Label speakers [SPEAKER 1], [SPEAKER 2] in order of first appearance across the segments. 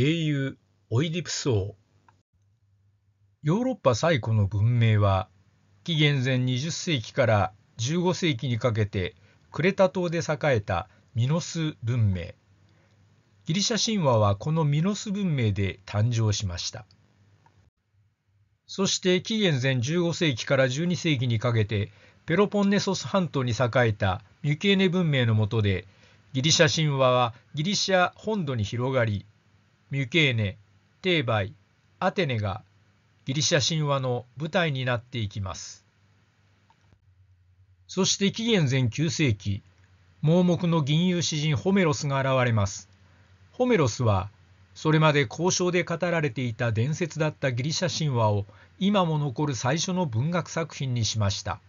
[SPEAKER 1] 英雄オイディプス王ヨーロッパ最古の文明は紀元前20世紀から15世紀にかけてクレタ島で栄えたミノス文明ギリシャ神話はこのミノス文明で誕生しましたそして紀元前15世紀から12世紀にかけてペロポンネソス半島に栄えたミュケーネ文明のもとでギリシャ神話はギリシャ本土に広がりミュケーネテーバイアテネがギリシャ神話の舞台になっていきますそして紀元前9世紀盲目の吟遊詩人ホメロスが現れますホメロスはそれまで交渉で語られていた伝説だったギリシャ神話を今も残る最初の文学作品にしました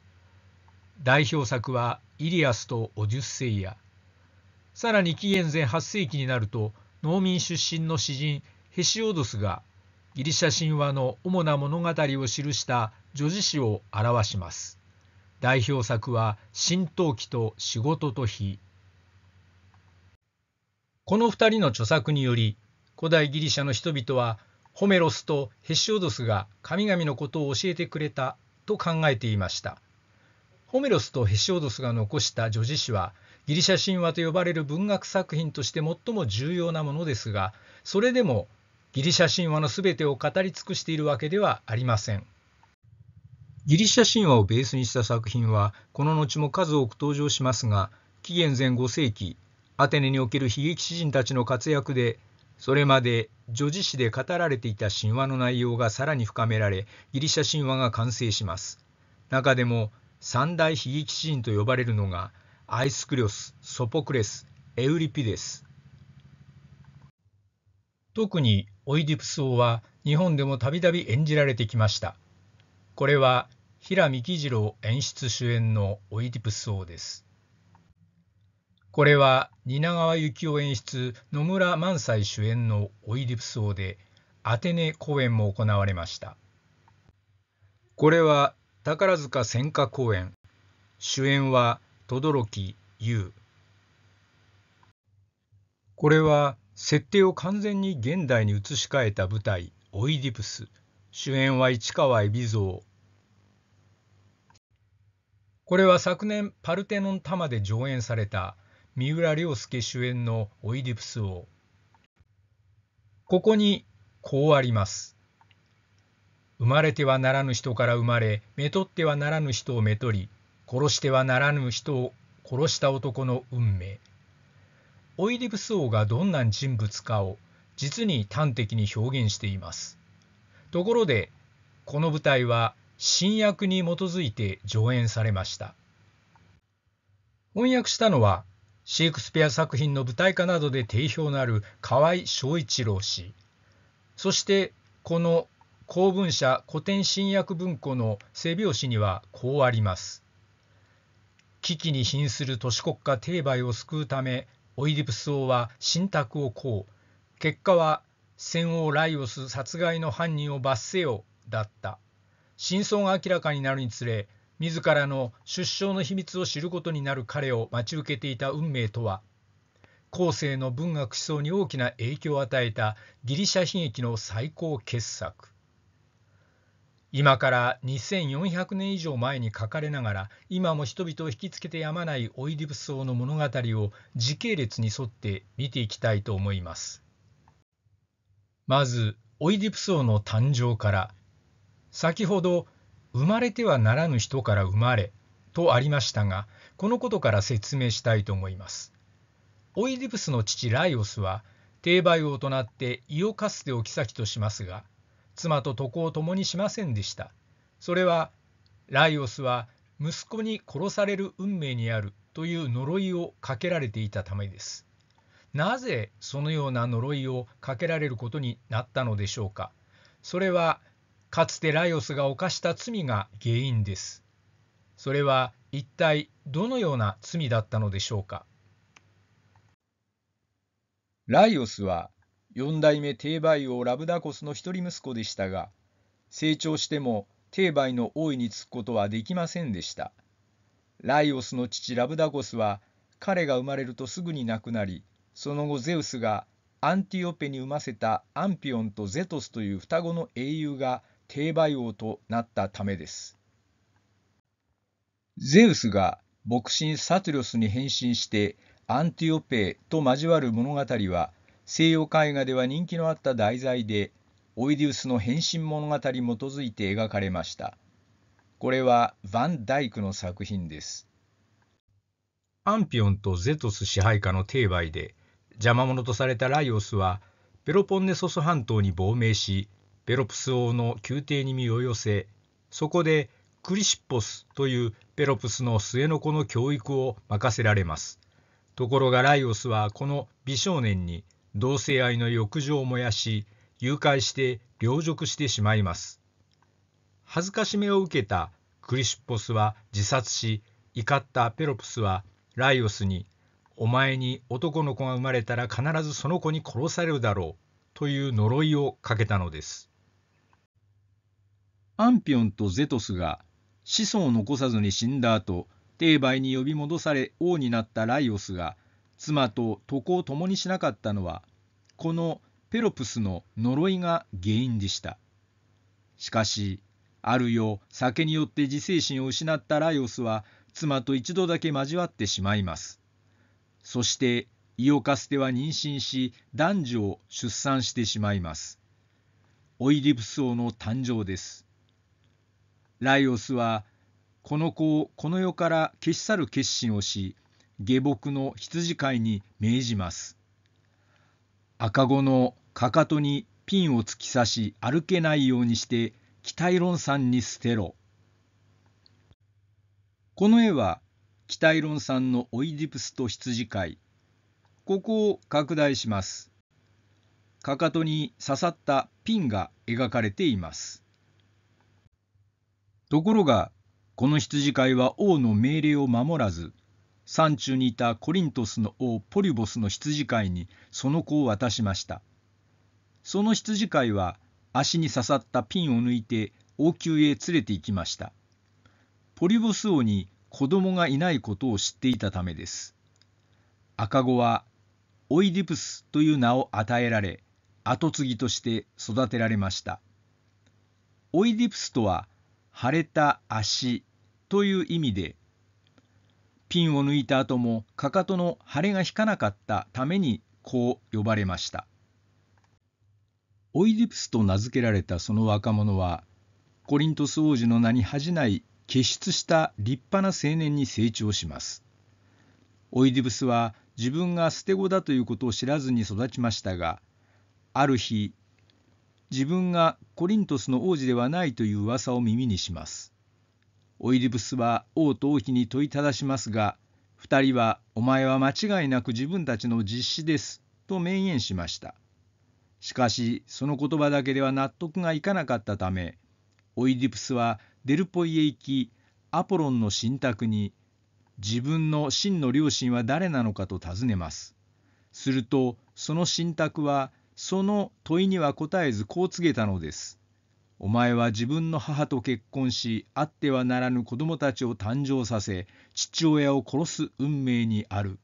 [SPEAKER 1] 代表作はイリアスとオデュッセイアさらに紀元前8世紀になると農民出身の詩人ヘシオドスがギリシャ神話の主な物語を記した叙事詩を表します。代表作は「神闘記と仕事と日」。この二人の著作により古代ギリシャの人々はホメロスとヘシオドスが神々のことを教えてくれたと考えていました。ホメロスとヘシオドスが残した叙事詩はギリシャ神話と呼ばれる文学作品として最も重要なものですがそれでもギリシャ神話の全てを語り尽くしているわけではありません。ギリシャ神話をベースにした作品はこの後も数多く登場しますが紀元前5世紀アテネにおける悲劇詩人たちの活躍でそれまで叙事詩で語られていた神話の内容がさらに深められギリシャ神話が完成します中でも三大悲劇詩人と呼ばれるのがアイスクリオス、ソポクレス、エウリピデス。特にオイディプス王は日本でもたびたび演じられてきました。これは平見喜次郎演出主演のオイディプス王です。これは蜷川幸雄演出野村萬斎主演のオイディプス王でアテネ公演も行われました。これは宝塚戦歌公演主演は轟優これは設定を完全に現代に移し替えた舞台「オイディプス」主演は市川海老蔵これは昨年パルテノン多摩で上演された三浦良介主演の「オイディプス王」ここにこうあります生まれてはならぬ人から生まれめとってはならぬ人をめとり殺してはならぬ人を殺した男の運命オイディブス王がどんな人物かを実に端的に表現していますところでこの舞台は新約に基づいて上演されました翻訳したのはシェイクスピア作品の舞台化などで定評のある河合昭一郎氏そしてこの公文社古典新訳文庫の背表紙にはこうあります。危機に瀕する都市国家テーを救うためオイディプス王は信託をこう結果は戦王ライオス殺害の犯人を罰せよだった真相が明らかになるにつれ自らの出生の秘密を知ることになる彼を待ち受けていた運命とは後世の文学思想に大きな影響を与えたギリシャ悲劇の最高傑作今から2400年以上前に書かれながら今も人々を引きつけてやまないオイディプス王の物語を時系列に沿って見ていきたいと思いますまずオイディプス王の誕生から先ほど「生まれてはならぬ人から生まれ」とありましたがこのことから説明したいと思いますオイディプスの父ライオスは帝媒王となってイオカステを妃としますが「妻と床を共にしませんでした。それは、ライオスは息子に殺される運命にあるという呪いをかけられていたためです。なぜそのような呪いをかけられることになったのでしょうか。それは、かつてライオスが犯した罪が原因です。それは一体どのような罪だったのでしょうか。ライオスは四代目帝ー王ラブダコスの一人息子でしたが、成長しても帝ーの王位に就くことはできませんでした。ライオスの父ラブダコスは彼が生まれるとすぐに亡くなり、その後ゼウスがアンティオペに産ませたアンピオンとゼトスという双子の英雄が帝ー王となったためです。ゼウスが牧神サトリオスに変身してアンティオペと交わる物語は西洋絵画では人気のあった題材で、オイディウスの変身物語に基づいて描かれました。これはヴァン・ダイクの作品です。アンピオンとゼトス支配下の帝媒で、邪魔者とされたライオスは、ペロポンネソス半島に亡命し、ペロプス王の宮廷に身を寄せ、そこでクリシッポスというペロプスの末の子の教育を任せられます。ところがライオスはこの美少年に同性愛の欲情を燃やし誘拐して凌辱してしまいます恥ずかしめを受けたクリシッポスは自殺し怒ったペロプスはライオスに「お前に男の子が生まれたら必ずその子に殺されるだろう」という呪いをかけたのですアンピオンとゼトスが子孫を残さずに死んだ後帝媒に呼び戻され王になったライオスが妻と渡航を共にしなかったのはこのペロプスの呪いが原因でした。しかし、ある夜、酒によって自制心を失ったライオスは、妻と一度だけ交わってしまいます。そして、イオカステは妊娠し、男女を出産してしまいます。オイディプス王の誕生です。ライオスは、この子をこの世から消し去る決心をし、下僕の羊飼いに命じます。赤子のかかとにピンを突き刺し歩けないようにして北イロンんに捨てろ。この絵は北イロンんのオイディプスと羊飼い。ここを拡大します。かかとに刺さったピンが描かれています。ところが、この羊飼いは王の命令を守らず、山中にいたコリントスの王ポリボスの羊飼いにその子を渡しました。その羊飼いは足に刺さったピンを抜いて王宮へ連れて行きました。ポリボス王に子供がいないことを知っていたためです。赤子はオイディプスという名を与えられ、後継ぎとして育てられました。オイディプスとは、腫れた足という意味で、ピンを抜いた後もかかとの腫れが引かなかったためにこう呼ばれましたオイディプスと名付けられたその若者はコリントス王子の名に恥じない傑出した立派な青年に成長しますオイディプスは自分が捨て子だということを知らずに育ちましたがある日自分がコリントスの王子ではないという噂を耳にしますオイリブスは王と王妃に問いただしますが、2人は、お前は間違いなく自分たちの実施です、と明言しました。しかし、その言葉だけでは納得がいかなかったため、オイディプスはデルポイへ行き、アポロンの信託に、自分の真の両親は誰なのかと尋ねます。すると、その信託は、その問いには答えずこう告げたのです。お前は自分の母と結婚し、あってはならぬ子供たちを誕生させ、父親を殺す運命にある。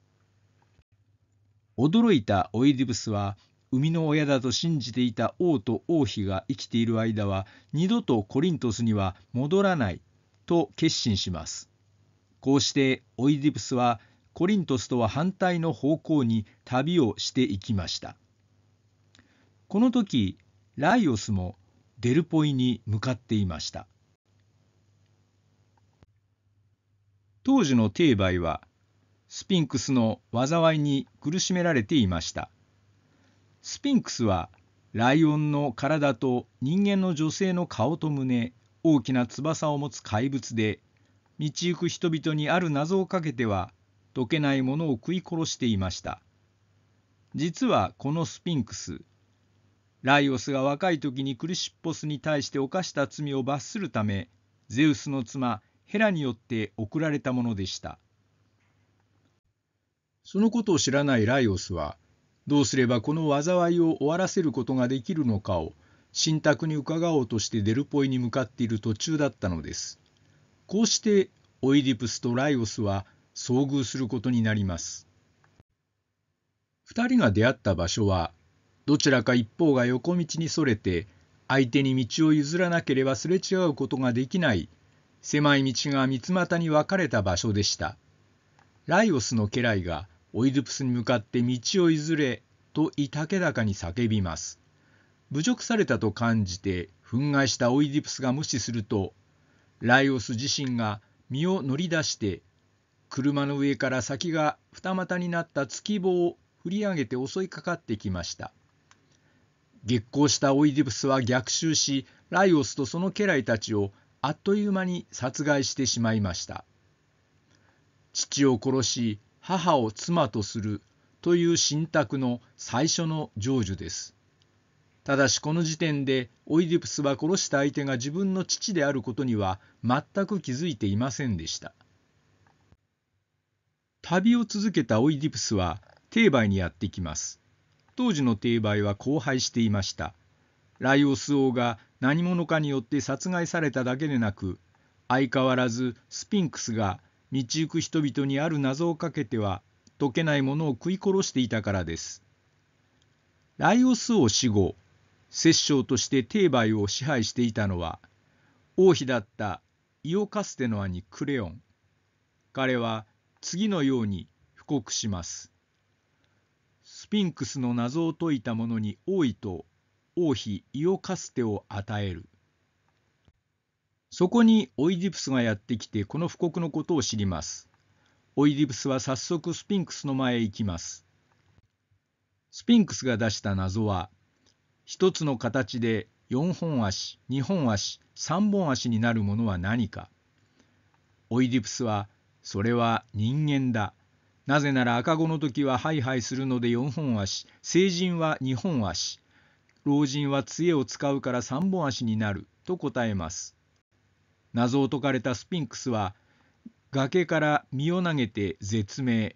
[SPEAKER 1] 驚いたオイディブスは、生みの親だと信じていた王と王妃が生きている間は、二度とコリントスには戻らないと決心します。こうしてオイディブスはコリントスとは反対の方向に旅をしていきました。この時ライオスもデルポイに向かっていました当時のテーバイはスピンクスの災いに苦しめられていましたスピンクスはライオンの体と人間の女性の顔と胸大きな翼を持つ怪物で道行く人々にある謎をかけては解けないものを食い殺していました実はこのスピンクスライオスが若い時にクリシッポスに対して犯した罪を罰するためゼウスの妻ヘラによって送られたものでしたそのことを知らないライオスはどうすればこの災いを終わらせることができるのかを信託に伺おうとしてデルポイに向かっている途中だったのですこうしてオイディプスとライオスは遭遇することになります2人が出会った場所はどちらか一方が横道にそれて相手に道を譲らなければすれ違うことができない狭い道が三つ股に分かれた場所でしたライオスの家来がオイルプスに向かって道を譲れと居たに叫びます侮辱されたと感じて憤慨したオイディプスが無視するとライオス自身が身を乗り出して車の上から先が二股になった月棒を振り上げて襲いかかってきました。激高したオイディプスは逆襲しライオスとその家来たちをあっという間に殺害してしまいました父を殺し母を妻とするという信託の最初の成就ですただしこの時点でオイディプスは殺した相手が自分の父であることには全く気づいていませんでした旅を続けたオイディプスはテーバイにやってきます当時の定媒は荒廃していました。ライオス王が何者かによって殺害されただけでなく、相変わらずスピンクスが道行く人々にある謎をかけては解けないものを食い殺していたからです。ライオス王死後、摂政として定媒を支配していたのは、王妃だったイオカステの兄クレオン。彼は次のように布告します。スピンクスの謎を解いた者に王位と王妃イオカステを与える。そこにオイディプスがやってきてこの布告のことを知ります。オイディプスは早速スピンクスの前へ行きます。スピンクスが出した謎は、一つの形で四本足、二本足、三本足になるものは何か。オイディプスは、それは人間だ。なぜなら赤子の時はハイハイするので4本足、成人は2本足、老人は杖を使うから3本足になると答えます。謎を解かれたスピンクスは崖から身を投げて絶命、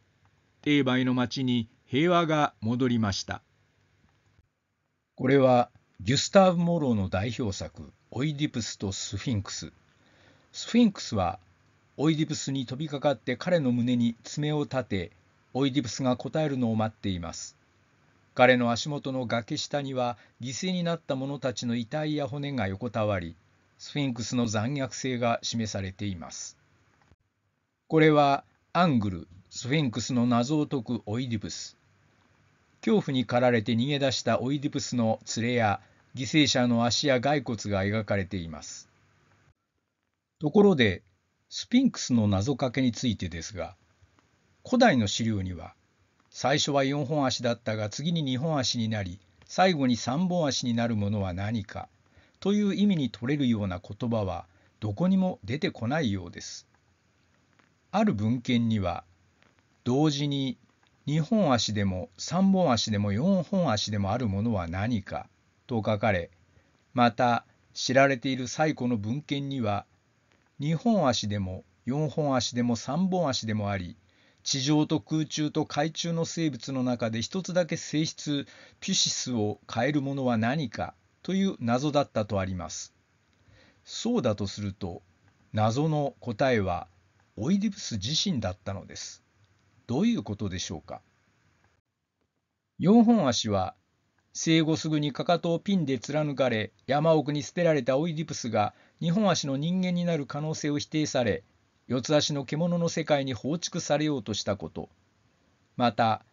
[SPEAKER 1] 霊媒の町に平和が戻りました。これはギュスターヴ・モローの代表作「オイディプスとスフィンクス」。スフィンクスはオイディプスに飛びかかって彼の胸に爪を立て、オイディプスが答えるのを待っています。彼の足元の崖下には犠牲になった者たちの遺体や骨が横たわり、スフィンクスの残虐性が示されています。これはアングル、スフィンクスの謎を解くオイディプス。恐怖に駆られて逃げ出したオイディプスの連れや犠牲者の足や骸骨が描かれています。ところで、スピンクスの謎かけについてですが古代の資料には最初は4本足だったが次に2本足になり最後に3本足になるものは何かという意味に取れるような言葉はどこにも出てこないようです。ある文献には同時に2本足でも3本足でも4本足でもあるものは何かと書かれまた知られている最古の文献には2本足でも4本足でも3本足でもあり地上と空中と海中の生物の中で一つだけ性質ピュシスを変えるものは何かという謎だったとあります。そうだとすると謎の答えはオイディプス自身だったのです。どういうことでしょうか4本足は生後すぐにかかとをピンで貫かれ、山奥に捨てられたオイディプスが、二本足の人間になる可能性を否定され、四つ足の獣の世界に放逐されようとしたこと。また、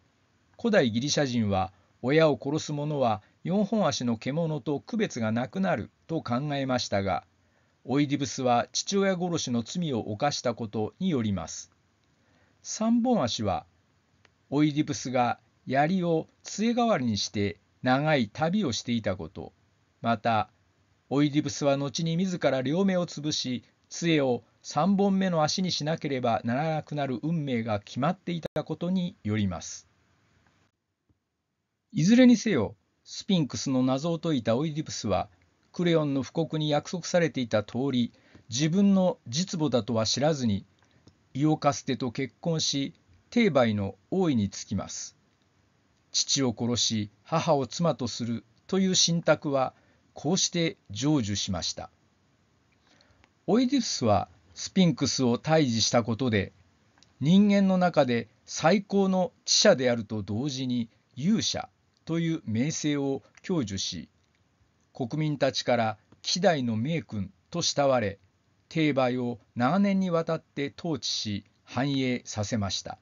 [SPEAKER 1] 古代ギリシャ人は、親を殺す者は四本足の獣と区別がなくなると考えましたが、オイディプスは父親殺しの罪を犯したことによります。三本足は、オイディプスが槍を杖代わりにして長い旅をしていたことまたオイディブスは後に自ら両目をつぶし杖を3本目の足にしなければならなくなる運命が決まっていたことによりますいずれにせよスピンクスの謎を解いたオイディプスはクレヨンの布告に約束されていた通り自分の実母だとは知らずにイオカステと結婚し帝ーの王位につきます父を殺し母を妻とするという信託はこうして成就しました。オイディスはスピンクスを退治したことで人間の中で最高の知者であると同時に勇者という名声を享受し国民たちから希代の名君と慕われ帝媒を長年にわたって統治し繁栄させました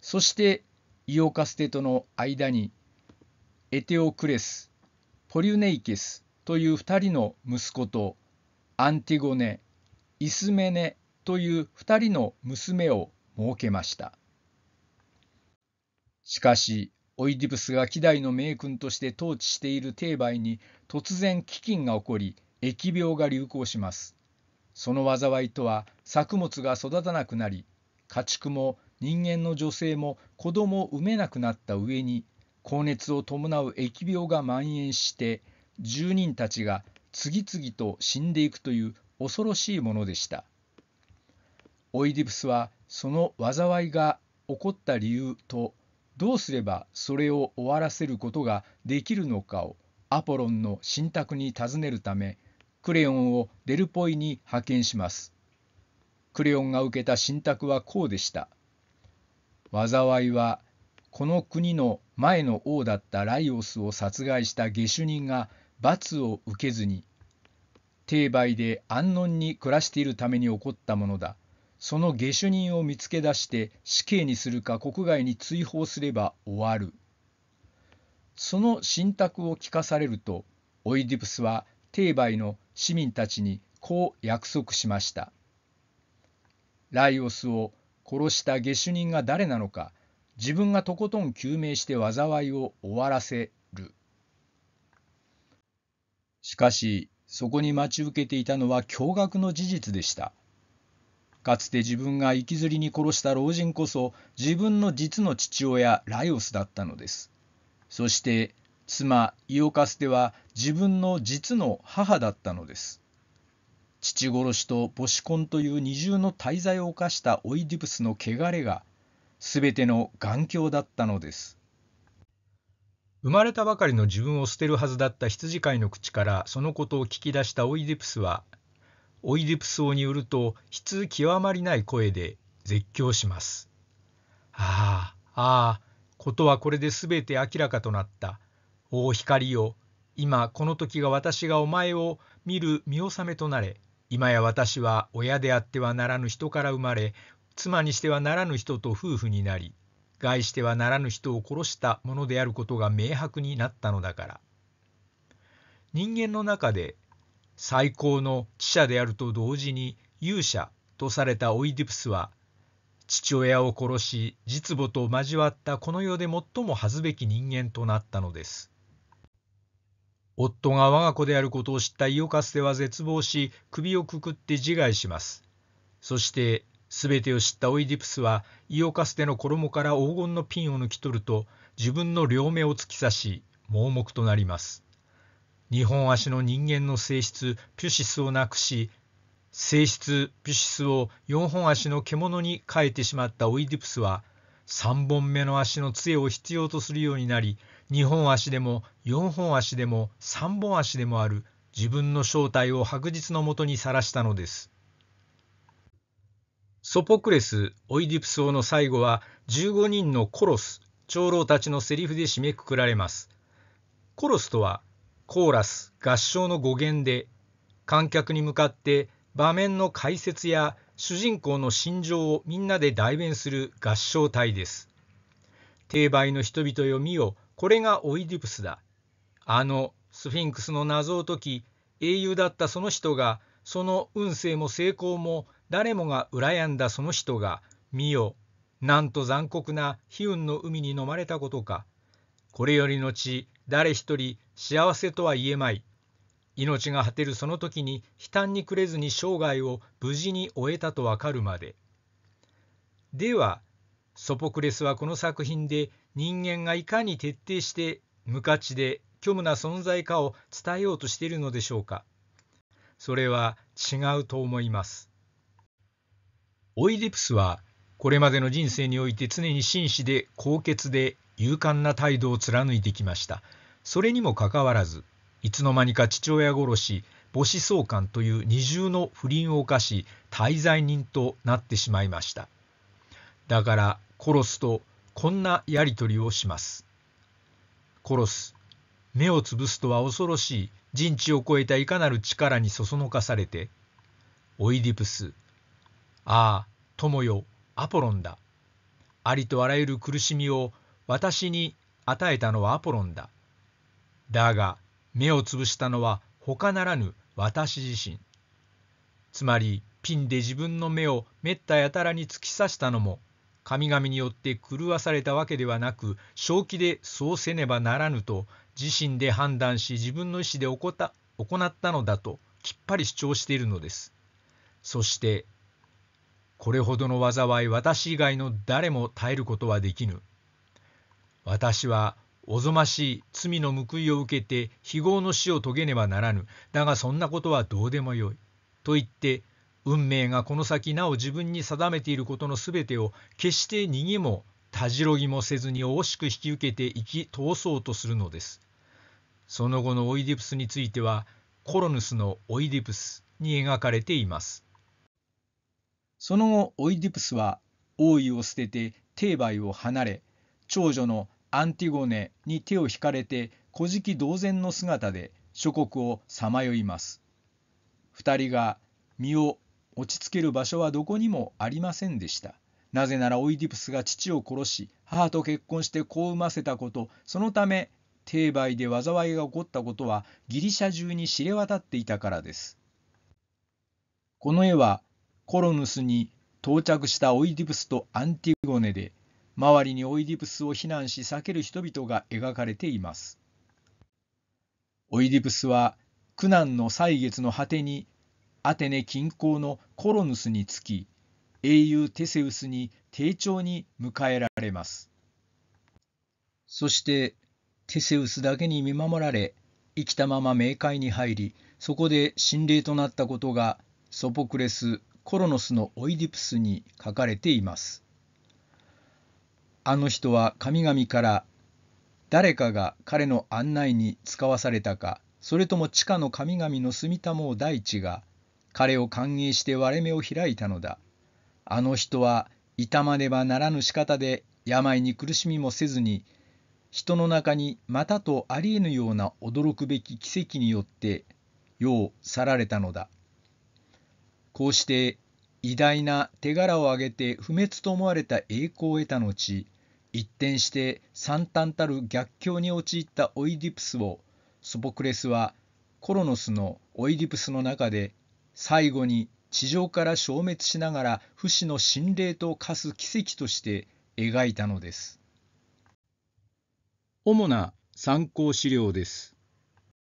[SPEAKER 1] そしてイオカステとの間にエテオクレスポリュネイケスという2人の息子とアンティゴネイスメネという2人の娘を設けましたしかしオイディプスが希代の名君として統治している定媒に突然飢饉が起こり疫病が流行しますその災いとは作物が育たなくなり家畜も人間の女性も子供を産めなくなった上に高熱を伴う疫病が蔓延して住人たちが次々と死んでいくという恐ろしいものでしたオイディプスはその災いが起こった理由とどうすればそれを終わらせることができるのかをアポロンの信託に尋ねるためクレヨンをデルポイに派遣しますクレヨンが受けた信託はこうでした「災いはこの国の前の王だったライオスを殺害した下手人が罰を受けずに定売で安穏に暮らしているために起こったものだ。その下手人を見つけ出して死刑にするか国外に追放すれば終わる。その信託を聞かされると、オイディプスは定売の市民たちにこう約束しました。ライオスを殺した下手人が誰なのか、自分がとことん究明して災いを終わらせる。しかし、そこに待ち受けていたのは驚愕の事実でした。かつて自分が行きずりに殺した老人こそ自分の実の父親ライオスだったのです。そして妻イオカステは自分の実の母だったのです。父殺しと母子婚という二重の大罪を犯したオイディプスの汚れが全ての眼鏡だったのです生まれたばかりの自分を捨てるはずだった羊飼いの口からそのことを聞き出したオイディプスはオイディプス王によると悲痛極まりない声で絶叫します。ああああことはこれで全て明らかとなった。大光よ今この時が私がお前を見る見納めとなれ今や私は親であってはならぬ人から生まれ妻にしてはならぬ人と夫婦になり害してはならぬ人を殺したものであることが明白になったのだから人間の中で最高の知者であると同時に勇者とされたオイディプスは父親を殺し実母と交わったこの世で最も恥ずべき人間となったのです夫が我が子であることを知ったイオカステは絶望し首をくくって自害しますそして全てを知ったオイディプスはイオカステの衣から黄金のピンを抜き取ると自分の両目を突き刺し盲目となります二本足の人間の性質ピュシスをなくし性質ピュシスを4本足の獣に変えてしまったオイディプスは3本目の足の杖を必要とするようになり2本足でも4本足でも3本足でもある自分の正体を白日のもとにさらしたのです。ソポクレス・オイディプス王の最後は15人のコロス、長老たちのセリフで締めくくられます。コロスとはコーラス、合唱の語源で、観客に向かって場面の解説や主人公の心情をみんなで代弁する合唱隊です。定売の人々よ見よ、これがオイディプスだ。あのスフィンクスの謎を解き、英雄だったその人が、その運勢も成功も誰もが羨んだその人が、見よ、なんと残酷な悲運の海に飲まれたことか。これより後、誰一人幸せとは言えまい。命が果てるその時に悲嘆にくれずに生涯を無事に終えたとわかるまで。では、ソポクレスはこの作品で人間がいかに徹底して無価値で虚無な存在かを伝えようとしているのでしょうかそれは違うと思いますオイディプスはこれまでの人生において常に真摯で高潔で勇敢な態度を貫いてきましたそれにもかかわらずいつの間にか父親殺し母子相関という二重の不倫を犯し滞在人となってしまいましただからコロスとこんなやり取りをします。殺す。目をつぶすとは恐ろしい人知を超えたいかなる力にそそのかされて、オイディプス、ああ、友よ、アポロンだ。ありとあらゆる苦しみを私に与えたのはアポロンだ。だが、目をつぶしたのは他ならぬ私自身。つまり、ピンで自分の目をめったやたらに突き刺したのも神々によって狂わされたわけではなく正気でそうせねばならぬと自身で判断し自分の意思で行った行ったのだときっぱり主張しているのです。そしてこれほどの災い私以外の誰も耐えることはできぬ。私はおぞましい罪の報いを受けて非業の死を遂げねばならぬ。だがそんなことはどうでもよい。と言って運命がこの先なお自分に定めていることの全てを決して逃げもたじろぎもせずに惜しく引き受けて生き通そうとするのです。その後のオイディプスについてはコロヌスのオイディプスに描かれています。その後オイディプスは王位を捨てて帝媒を離れ長女のアンティゴネに手を引かれて古事記同然の姿で諸国をさまよいます。2人が身を落ち着ける場所はどこにもありませんでした。なぜならオイディプスが父を殺し、母と結婚して子を産ませたこと、そのため、帝媒で災いが起こったことはギリシャ中に知れ渡っていたからです。この絵は、コロヌスに到着したオイディプスとアンティゴネで、周りにオイディプスを避難し避ける人々が描かれています。オイディプスは苦難の歳月の果てにアテネ近郊のコロヌスに着き英雄テセウスに丁重に迎えられますそしてテセウスだけに見守られ生きたまま冥界に入りそこで心霊となったことがソポクレス・コロノスのオイディプスに書かれていますあの人は神々から誰かが彼の案内に使わされたかそれとも地下の神々の住みたもう大地が彼を歓迎して割れ目を開いたのだ。あの人は痛まねばならぬ仕方で病に苦しみもせずに、人の中にまたとありえぬような驚くべき奇跡によって世を去られたのだ。こうして偉大な手柄を挙げて不滅と思われた栄光を得た後、一転して惨憺たる逆境に陥ったオイディプスをソポクレスはコロノスのオイディプスの中で最後に地上から消滅しながら不死の神霊と化す奇跡として描いたのです主な参考資料です